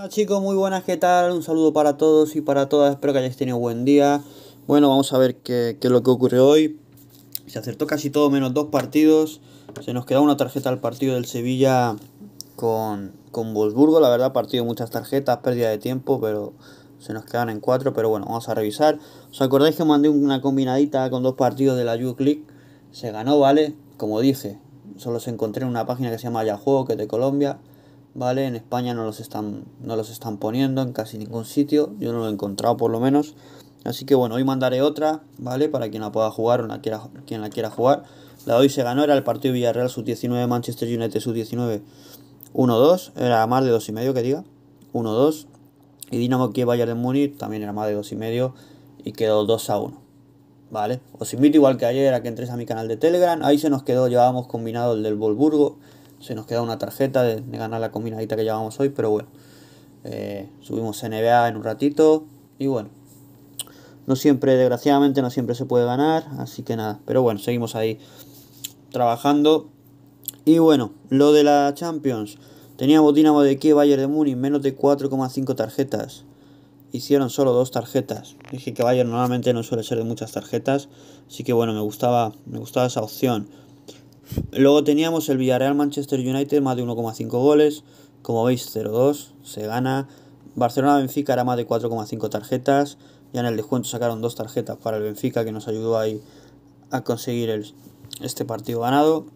Hola chicos, muy buenas, ¿qué tal? Un saludo para todos y para todas, espero que hayáis tenido buen día. Bueno, vamos a ver qué, es lo que ocurre hoy. Se acertó casi todo menos dos partidos. Se nos queda una tarjeta al partido del Sevilla con, con La verdad, partido muchas tarjetas, pérdida de tiempo, pero se nos quedan en cuatro. Pero bueno, vamos a revisar. ¿Os acordáis que mandé una combinadita con dos partidos de la u Se ganó, ¿vale? Como dije, solo se encontré en una página que se llama Juego que es de Colombia en España no los están, no los están poniendo en casi ningún sitio, yo no lo he encontrado por lo menos. Así que bueno, hoy mandaré otra, ¿vale? Para quien la pueda jugar o quien la quiera jugar. La de hoy se ganó, era el partido Villarreal sub-19, Manchester United sub-19, 1-2, era más de y medio, que diga, 1-2. Y Dinamo Kiev Bayern de Múnich también era más de 2,5 y medio y quedó 2-1. ¿Vale? Os invito igual que ayer a que entres a mi canal de Telegram, ahí se nos quedó, llevábamos combinado el del Volburgo se nos queda una tarjeta de, ganar la combinadita que llevamos hoy, pero bueno. Eh, subimos NBA en un ratito y bueno. No siempre, desgraciadamente, no siempre se puede ganar, así que nada. Pero bueno, seguimos ahí trabajando. Y bueno, lo de la Champions. Teníamos Dinamo de Kiev, Bayern de Muni menos de 4,5 tarjetas. Hicieron solo dos tarjetas. Dije que Bayern normalmente no suele ser de muchas tarjetas, así que bueno, me gustaba, me gustaba esa opción. Luego teníamos el Villarreal Manchester United, más de 1,5 goles. Como veis, 0-2, se gana. Barcelona Benfica era más de 4,5 tarjetas. Ya en el descuento sacaron dos tarjetas para el Benfica que nos ayudó ahí a conseguir este partido ganado.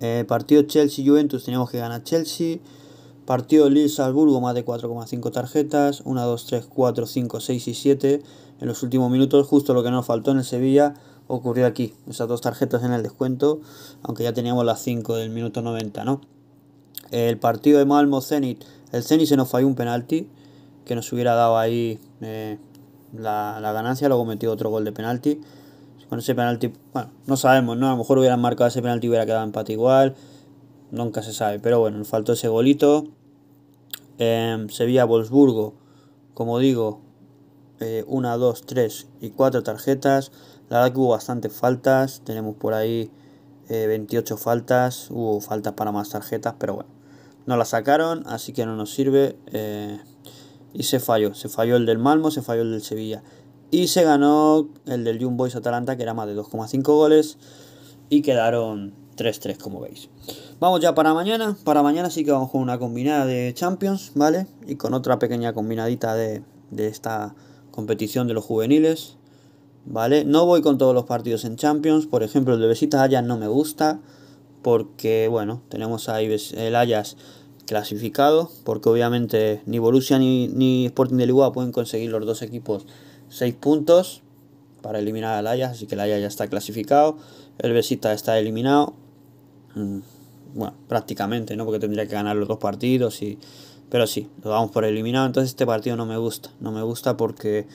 Eh, partido Chelsea-Juventus teníamos que ganar Chelsea. Partido Lille-Salzburgo más de 4,5 tarjetas. 1, 2, 3, 4, 5, 6 y 7. En los últimos minutos, justo lo que nos faltó en el Sevilla ocurrió aquí. Esas dos tarjetas en el descuento, aunque ya teníamos las 5 del minuto 90, ¿no? El partido de Malmo Zenit. El Zenit se nos falló un penalti que nos hubiera dado ahí eh, la, la, ganancia. Luego metió otro gol de penalti. Con ese penalti, bueno, no sabemos, ¿no? A lo mejor hubieran marcado ese penalti y hubiera quedado empate igual. Nunca se sabe. Pero bueno, nos faltó ese golito. Eh, Sevilla-Wolfsburgo. Como digo, eh, una, dos, tres y cuatro tarjetas. La verdad que hubo bastantes faltas. Tenemos por ahí 28 eh, faltas. Hubo faltas para más tarjetas, pero bueno. No la sacaron, así que no nos sirve. Eh, y se falló. Se falló el del Malmo, se falló el del Sevilla. Y se ganó el del Young Boys Atalanta, que era más de 2,5 goles. Y quedaron 3-3, como veis. Vamos ya para mañana. Para mañana sí que vamos con una combinada de Champions, ¿vale? Y con otra pequeña combinadita de, de esta competición de los juveniles. ¿Vale? No voy con todos los partidos en Champions. Por ejemplo, el de Besitas Ayas no me gusta. Porque, bueno, tenemos ahí el Ayas clasificado. Porque obviamente ni Borussia ni, ni Sporting de Lisboa pueden conseguir los dos equipos 6 puntos para eliminar al Ayas Así que el Ayas ya está clasificado. El Besita está eliminado. Mm, bueno, prácticamente, ¿no? Porque tendría que ganar los dos partidos y pero sí, lo damos por eliminado. Entonces este partido no me gusta. No me gusta porque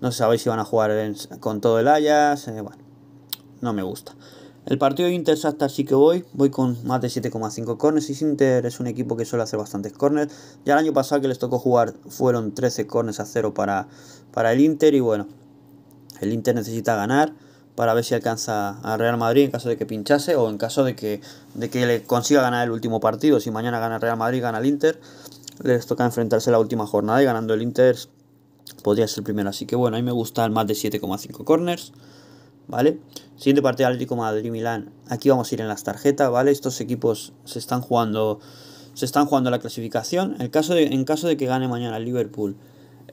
no sabéis si van a jugar con todo el Ajax. Eh, bueno, no me gusta. El partido de Inter hasta así que voy. Voy con más de 7,5 corners. Y Inter es un equipo que suele hacer bastantes corners. Ya el año pasado que les tocó jugar fueron 13 corners a cero para, para el Inter. Y bueno, el Inter necesita ganar para ver si alcanza a Real Madrid en caso de que pinchase o en caso de que, de que le consiga ganar el último partido. Si mañana gana Real Madrid, gana el Inter les toca enfrentarse la última jornada y ganando el Inter podría ser primero. Así que bueno, a mí me gustan más de 7,5 corners. ¿Vale? Siguiente partido Atlético Madrid-Milán. Aquí vamos a ir en las tarjetas, ¿vale? Estos equipos se están jugando se están jugando la clasificación. En caso de, en caso de que gane mañana el Liverpool,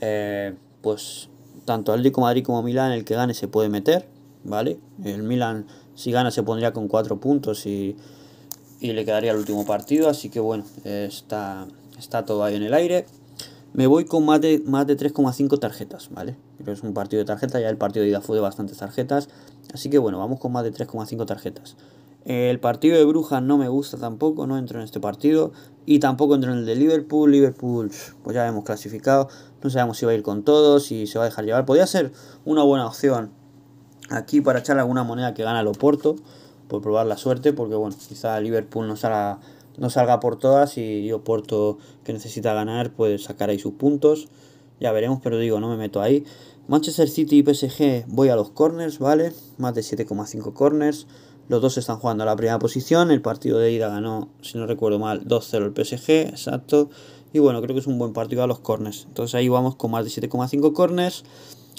eh, pues tanto Atlético Madrid como Milán, el que gane se puede meter, ¿vale? El Milán, si gana, se pondría con 4 puntos y, y, le quedaría el último partido. Así que bueno, eh, está, está todo ahí en el aire. Me voy con más de, más de 3,5 tarjetas, ¿vale? Pero es un partido de tarjetas, ya el partido de ida fue de bastantes tarjetas. Así que bueno, vamos con más de 3,5 tarjetas. El partido de Brujas no me gusta tampoco, no entro en este partido. Y tampoco entro en el de Liverpool. Liverpool, pues ya hemos clasificado. No sabemos si va a ir con todos, si se va a dejar llevar. Podría ser una buena opción aquí para echar alguna moneda que gana el Oporto. Por probar la suerte, porque bueno, quizá Liverpool no salga no salga por todas y Oporto que necesita ganar pues sacar ahí sus puntos. Ya veremos, pero digo, no me meto ahí. Manchester City y PSG voy a los corners, ¿vale? Más de 7,5 corners. Los dos están jugando a la primera posición. El partido de ida ganó, si no recuerdo mal, 2-0 el PSG, exacto. Y bueno, creo que es un buen partido a los corners. Entonces ahí vamos con más de 7,5 corners.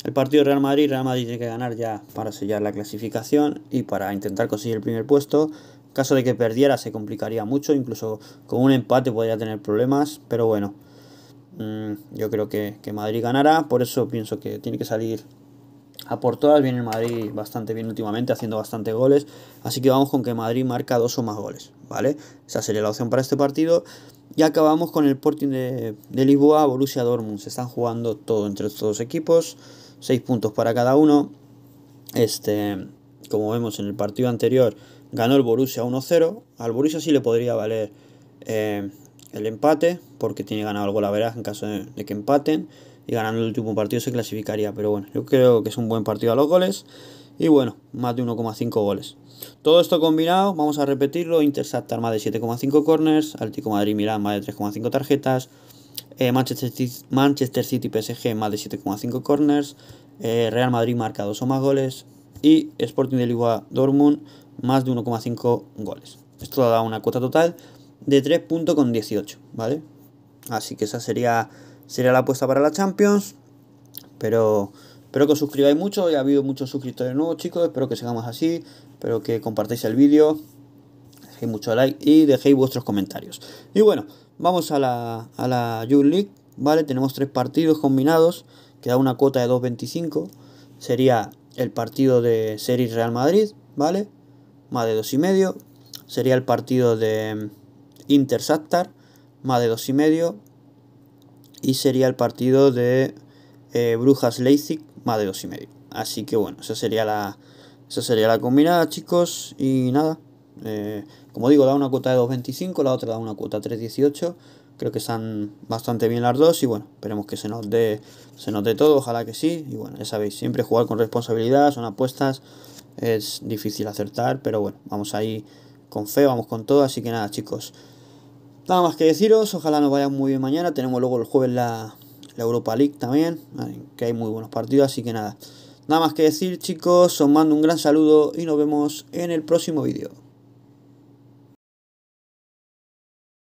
El partido Real Madrid, Real Madrid tiene que ganar ya para sellar la clasificación y para intentar conseguir el primer puesto caso de que perdiera se complicaría mucho, incluso con un empate podría tener problemas, pero bueno, mm, yo creo que, Madrid ganará, por eso pienso que tiene que salir a por todas, viene el Madrid bastante bien últimamente, haciendo bastante goles, así que vamos con que Madrid marca dos o más goles, ¿vale? Esa sería la opción para este partido. Y acabamos con el Porting de, Lisboa, Borussia Dortmund, se están jugando todo entre estos dos equipos, seis puntos para cada uno, este, como vemos en el partido anterior, ganó el Borussia 1-0. Al Borussia sí le podría valer eh, el empate, porque tiene ganado el la en caso de, que empaten. Y ganando el último partido se clasificaría. Pero bueno, yo creo que es un buen partido a los goles. Y bueno, más de 1,5 goles. Todo esto combinado, vamos a repetirlo: Interceptar más de 7,5 corners, Atlético Madrid-Milán más de 3,5 tarjetas, eh, Manchester, Manchester City-PSG más de 7,5 corners, eh, Real Madrid marca 2 o más goles y Sporting de ligua dortmund más de 1,5 goles. Esto da una cuota total de 3.18, ¿vale? Así que esa sería, sería la apuesta para la Champions. Pero espero que os suscribáis mucho. Ya ha habido muchos suscriptores nuevos, chicos. Espero que sigamos así. Espero que compartáis el vídeo. Dejéis mucho like y dejéis vuestros comentarios. Y bueno, vamos a la, a League, ¿vale? Tenemos tres partidos combinados que da una cuota de 2.25. Sería el partido de Series Real Madrid, ¿vale? más de medio Sería el partido de em, Inter Sactar, más de dos Y medio Y sería el partido de eh, Brujas Leipzig, más de y medio Así que bueno, esa sería la, esa sería la combinada, chicos. Y nada, eh, como digo, da una cuota de 2,25, la otra da una cuota de 3,18. Creo que están bastante bien las dos y bueno, esperemos que se nos dé, se nos dé todo, ojalá que sí. Y bueno, ya sabéis, siempre jugar con responsabilidad, son apuestas, es difícil acertar, pero bueno, vamos ahí con fe, vamos con todo, así que nada chicos, nada más que deciros, ojalá nos vaya muy bien mañana, tenemos luego el jueves la, la Europa League también, que hay muy buenos partidos, así que nada, nada más que decir chicos, os mando un gran saludo y nos vemos en el próximo vídeo.